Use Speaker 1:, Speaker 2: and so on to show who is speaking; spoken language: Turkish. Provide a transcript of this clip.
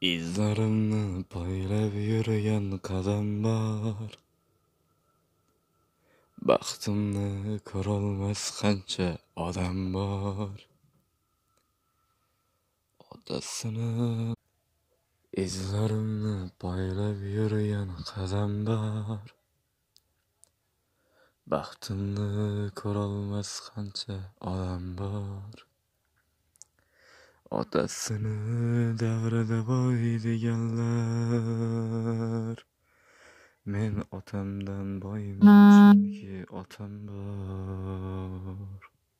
Speaker 1: İzlerimle paylav yürüyen kadınlar Baxtimni ko'rolmas qancha odam bor Otasini izlarimni poylab yurgan var. Baktım ne ko'rolmas qancha adam var. Otasını devrede boydu geller Men otamdan boyum çünkü otam var